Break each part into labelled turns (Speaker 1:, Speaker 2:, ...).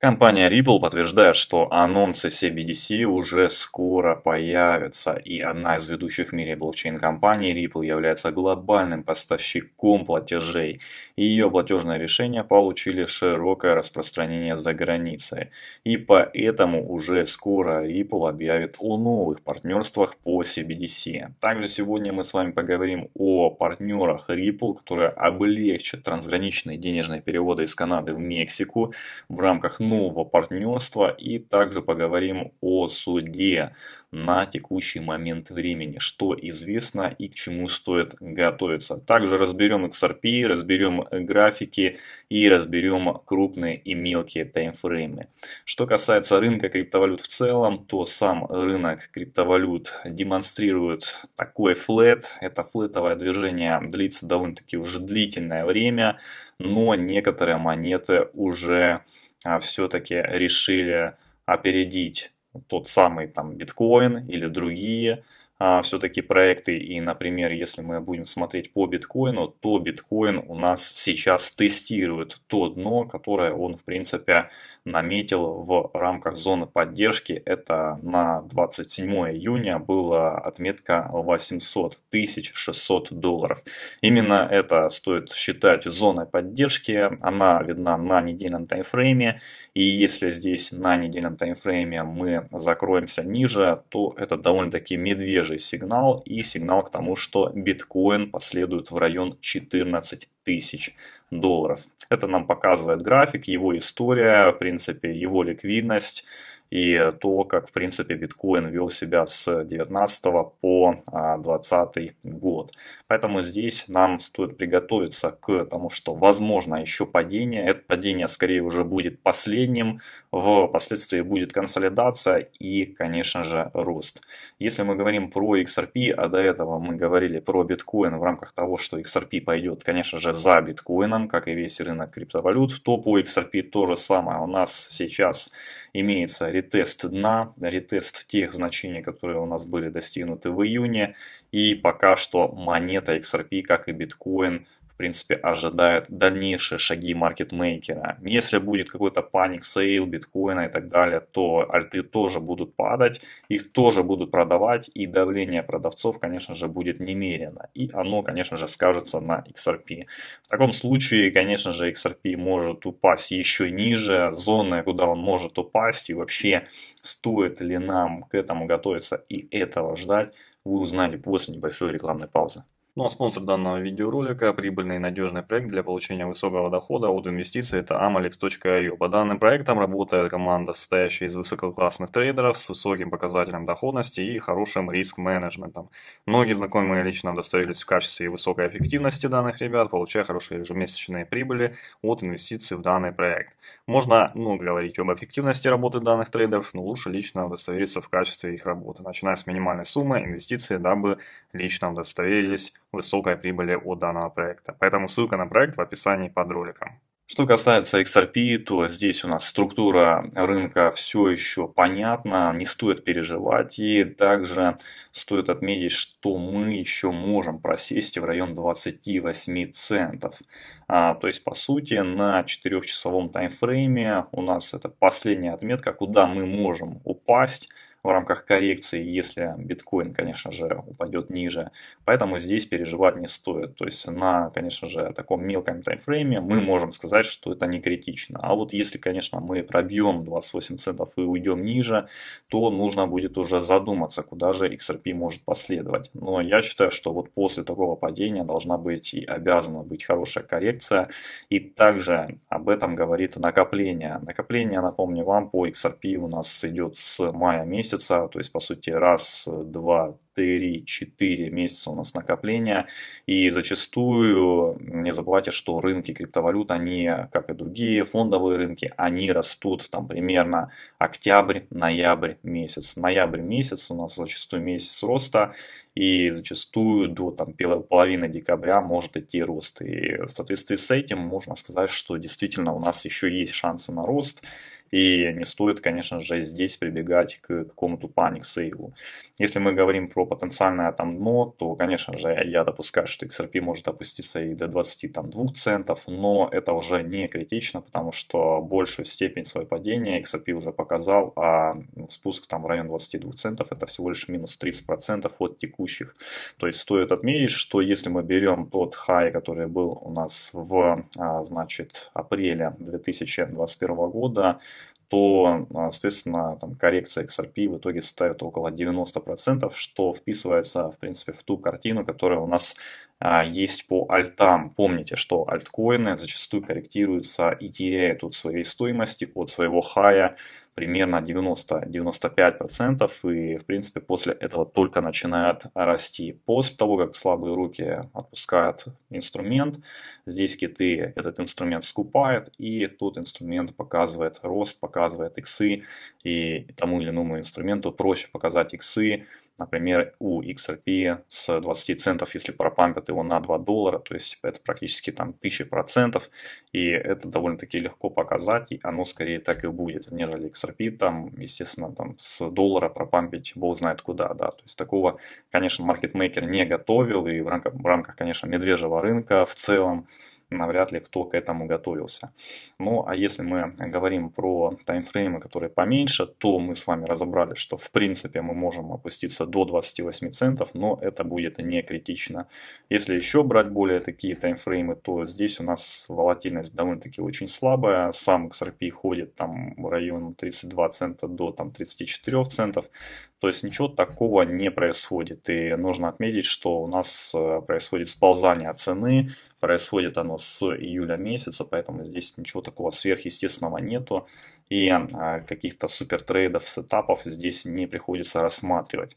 Speaker 1: Компания Ripple подтверждает, что анонсы CBDC уже скоро появятся, и одна из ведущих в мире блокчейн-компаний Ripple является глобальным поставщиком платежей. и Ее платежные решения получили широкое распространение за границей, и поэтому уже скоро Ripple объявит о новых партнерствах по CBDC. Также сегодня мы с вами поговорим о партнерах Ripple, которые облегчат трансграничные денежные переводы из Канады в Мексику в рамках нового партнерства и также поговорим о суде на текущий момент времени, что известно и к чему стоит готовиться. Также разберем XRP, разберем графики и разберем крупные и мелкие таймфреймы. Что касается рынка криптовалют в целом, то сам рынок криптовалют демонстрирует такой флет. Это флетовое движение длится довольно-таки уже длительное время, но некоторые монеты уже а, все-таки решили опередить тот самый там биткоин или другие а, все-таки проекты. И, например, если мы будем смотреть по биткоину, то биткоин у нас сейчас тестирует то дно, которое он, в принципе, наметил в рамках зоны поддержки. Это на 27 июня была отметка 800 600 долларов. Именно это стоит считать зоной поддержки. Она видна на недельном таймфрейме. И если здесь на недельном таймфрейме мы закроемся ниже, то это довольно-таки медвежий свежий сигнал и сигнал к тому, что биткоин последует в район 14 тысяч долларов. Это нам показывает график, его история, в принципе, его ликвидность и то, как, в принципе, биткоин вел себя с 19 по 20 а, год. Поэтому здесь нам стоит приготовиться к тому, что, возможно, еще падение. Это падение, скорее, уже будет последним. Впоследствии будет консолидация и, конечно же, рост. Если мы говорим про XRP, а до этого мы говорили про биткоин в рамках того, что XRP пойдет, конечно же, за биткоином, как и весь рынок криптовалют, то по XRP то же самое. У нас сейчас имеется ретест дна, ретест тех значений, которые у нас были достигнуты в июне. И пока что монета XRP, как и биткоин, принципе, ожидает дальнейшие шаги маркетмейкера. Если будет какой-то паник сейл биткоина и так далее, то альты тоже будут падать, их тоже будут продавать, и давление продавцов, конечно же, будет немерено. И оно, конечно же, скажется на XRP. В таком случае, конечно же, XRP может упасть еще ниже, зоны, куда он может упасть, и вообще стоит ли нам к этому готовиться и этого ждать, вы узнали после небольшой рекламной паузы. Ну а спонсор данного видеоролика – прибыльный и надежный проект для получения высокого дохода от инвестиций – это amalex.io. По данным проектам работает команда, состоящая из высококлассных трейдеров с высоким показателем доходности и хорошим риск-менеджментом. Многие знакомые лично удостоверились в качестве и высокой эффективности данных ребят, получая хорошие ежемесячные прибыли от инвестиций в данный проект. Можно ну, говорить об эффективности работы данных трейдеров, но лучше лично удостовериться в качестве их работы, начиная с минимальной суммы инвестиций, дабы лично удостоверились высокой прибыли от данного проекта. Поэтому ссылка на проект в описании под роликом. Что касается XRP, то здесь у нас структура рынка все еще понятна, не стоит переживать. И также стоит отметить, что мы еще можем просесть в район 28 центов. А, то есть, по сути, на 4-часовом таймфрейме у нас это последняя отметка, куда мы можем упасть – в рамках коррекции, если биткоин, конечно же, упадет ниже. Поэтому здесь переживать не стоит. То есть на, конечно же, таком мелком таймфрейме мы можем сказать, что это не критично. А вот если, конечно, мы пробьем 28 центов и уйдем ниже, то нужно будет уже задуматься, куда же XRP может последовать. Но я считаю, что вот после такого падения должна быть и обязана быть хорошая коррекция. И также об этом говорит накопление. Накопление, напомню вам, по XRP у нас идет с мая месяца месяца, то есть, по сути, раз, два, три, четыре месяца у нас накопления, и зачастую не забывайте, что рынки криптовалют, они, как и другие фондовые рынки, они растут там примерно октябрь, ноябрь месяц. Ноябрь месяц у нас зачастую месяц роста, и зачастую до там, половины декабря может идти рост. И в соответствии с этим можно сказать, что действительно у нас еще есть шансы на рост. И не стоит, конечно же, здесь прибегать к какому-то паник-сейву. Если мы говорим про потенциальное там дно, то, конечно же, я допускаю, что XRP может опуститься и до 22 центов, но это уже не критично, потому что большую степень своего падения XRP уже показал, а спуск там в район 22 центов это всего лишь минус 30% от текущих. То есть стоит отметить, что если мы берем тот хай, который был у нас в, а, значит, апреле 2021 года, то, а, соответственно, там, коррекция XRP в итоге составит около 90%, что вписывается, в принципе, в ту картину, которая у нас а, есть по альтам. Помните, что альткоины зачастую корректируются и теряют от своей стоимости, от своего хая примерно 90-95%. И, в принципе, после этого только начинают расти. После того, как слабые руки отпускают инструмент, здесь киты этот инструмент скупают, и тот инструмент показывает рост, показывает иксы, и тому или иному инструменту проще показать иксы, Например, у XRP с 20 центов, если пропампят его на 2 доллара, то есть это практически там 1000%, и это довольно-таки легко показать, и оно скорее так и будет, нежели XRP там, естественно, там с доллара пропампить бог знает куда, да, то есть такого, конечно, маркетмейкер не готовил, и в рамках, в рамках конечно, медвежьего рынка в целом, навряд ли кто к этому готовился. Ну а если мы говорим про таймфреймы, которые поменьше, то мы с вами разобрали, что в принципе мы можем опуститься до 28 центов, но это будет не критично. Если еще брать более такие таймфреймы, то здесь у нас волатильность довольно-таки очень слабая. Сам XRP ходит там в район 32 цента до там 34 центов. То есть ничего такого не происходит. И нужно отметить, что у нас э, происходит сползание цены, происходит оно с июля месяца, поэтому здесь ничего такого сверхъестественного нету. И э, каких-то супертрейдов, сетапов здесь не приходится рассматривать.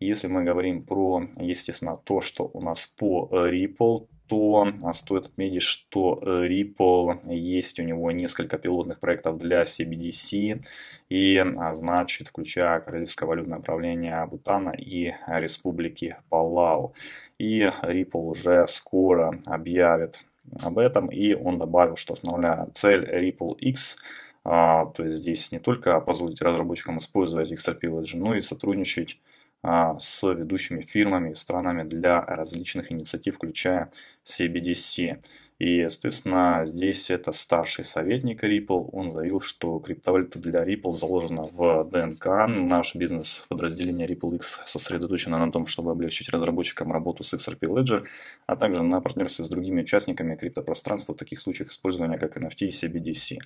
Speaker 1: Если мы говорим про, естественно, то, что у нас по Ripple, что а, стоит отметить, что э, Ripple есть у него несколько пилотных проектов для CBDC, и, а, значит, включая Королевское валютное управление Бутана и Республики Палау. И Ripple уже скоро объявит об этом, и он добавил, что основная цель Ripple X а, то есть здесь не только позволить разработчикам использовать XRP Legend, но и сотрудничать а, с ведущими фирмами и странами для различных инициатив, включая CBDC. И, соответственно, здесь это старший советник Ripple, он заявил, что криптовалюта для Ripple заложена в ДНК. Наш бизнес подразделение Ripple X сосредоточено на том, чтобы облегчить разработчикам работу с XRP Ledger, а также на партнерстве с другими участниками криптопространства в таких случаях использования, как NFT и CBDC.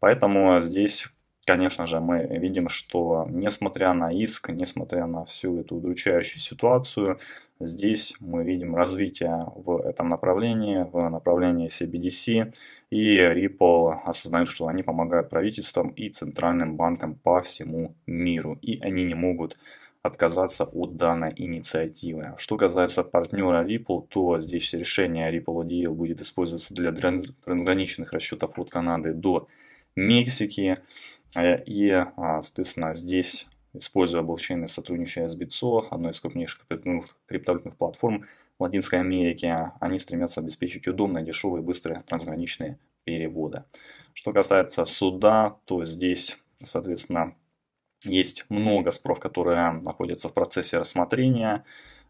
Speaker 1: Поэтому здесь конечно же, мы видим, что несмотря на иск, несмотря на всю эту удручающую ситуацию, здесь мы видим развитие в этом направлении, в направлении CBDC, и Ripple осознают, что они помогают правительствам и центральным банкам по всему миру, и они не могут отказаться от данной инициативы. Что касается партнера Ripple, то здесь решение Ripple ODL будет использоваться для трансграничных расчетов от Канады до Мексики. Э, и, а, соответственно, здесь, используя блокчейны, сотрудничая с Bitso, одной из крупнейших криптовалютных платформ в Латинской Америке, они стремятся обеспечить удобные, дешевые, быстрые трансграничные переводы. Что касается суда, то здесь, соответственно, есть много справ, которые находятся в процессе рассмотрения.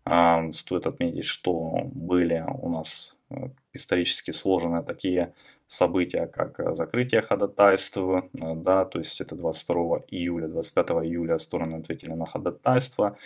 Speaker 1: Э, стоит отметить, что были у нас исторически сложены такие события, как э, закрытие ходатайств, э, да, то есть это 22 июля, 25 июля стороны ответили на ходатайство,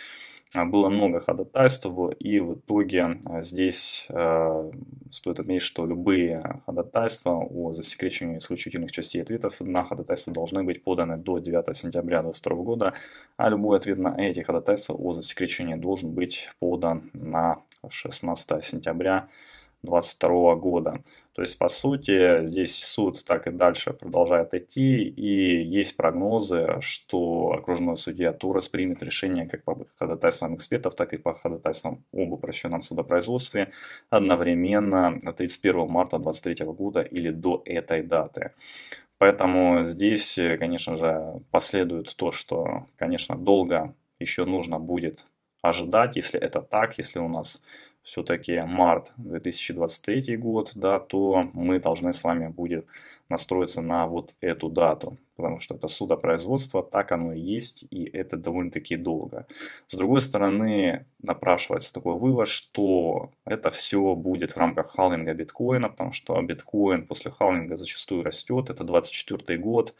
Speaker 1: а, было много ходатайств, и в итоге э, здесь э, стоит отметить, что любые ходатайства о засекречении исключительных частей ответов на ходатайство должны быть поданы до 9 сентября 2022 года, а любой ответ на эти ходатайства о засекречении должен быть подан на 16 сентября 2022 года. То есть, по сути, здесь суд так и дальше продолжает идти, и есть прогнозы, что окружной судья Турас примет решение как по ходатайствам экспертов, так и по ходатайствам об упрощенном судопроизводстве одновременно 31 марта 2023 года или до этой даты. Поэтому здесь, конечно же, последует то, что, конечно, долго еще нужно будет ожидать, если это так, если у нас все-таки март 2023 год, да, то мы должны с вами будет настроиться на вот эту дату, потому что это судопроизводство, так оно и есть, и это довольно-таки долго. С другой стороны, напрашивается такой вывод, что это все будет в рамках халвинга биткоина, потому что биткоин после халвинга зачастую растет, это 24 год,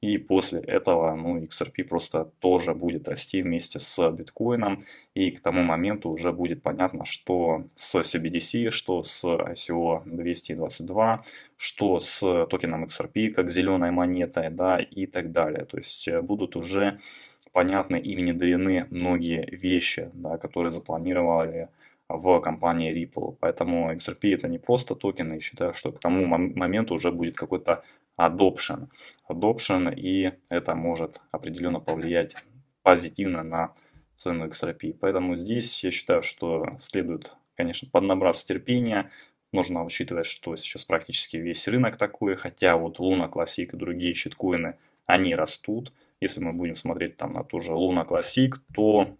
Speaker 1: и после этого ну, XRP просто тоже будет расти вместе с биткоином, и к тому моменту уже будет понятно, что с CBDC, что с ICO 222, что с э, токеном XRP, как зеленой монетой, да, и так далее. То есть э, будут уже понятны и внедрены многие вещи, да, которые запланировали в компании Ripple. Поэтому XRP это не просто токены, я считаю, что к тому моменту уже будет какой-то adoption. Adoption, и это может определенно повлиять позитивно на цену XRP. Поэтому здесь я считаю, что следует, конечно, поднабраться терпения, нужно учитывать, что сейчас практически весь рынок такой, хотя вот Луна Classic и другие щиткоины, они растут. Если мы будем смотреть там на ту же Луна Classic, то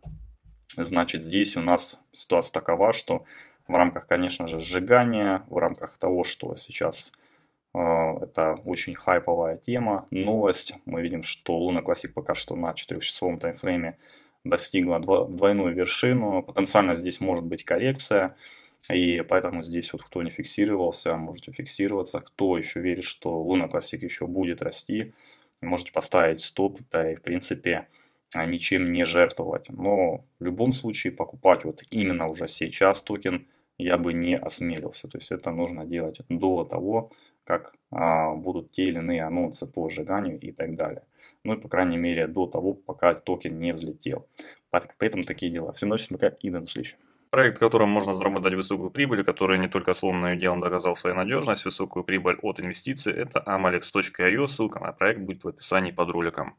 Speaker 1: значит здесь у нас ситуация такова, что в рамках, конечно же, сжигания, в рамках того, что сейчас э, это очень хайповая тема, новость, мы видим, что Луна Classic пока что на 4-часовом таймфрейме достигла двойную вершину, потенциально здесь может быть коррекция, и поэтому здесь вот кто не фиксировался, а можете фиксироваться. Кто еще верит, что Луна Классик еще будет расти, можете поставить стоп, да и в принципе а, ничем не жертвовать. Но в любом случае покупать вот именно уже сейчас токен я бы не осмелился. То есть это нужно делать до того, как а, будут те или иные анонсы по сжиганию и так далее. Ну и по крайней мере до того, пока токен не взлетел. Поэтому такие дела. Всем удачи, пока и до встречи. Проект, которым можно заработать высокую прибыль, который не только сломанным делом доказал свою надежность, высокую прибыль от инвестиций, это amalex.io, ссылка на проект будет в описании под роликом.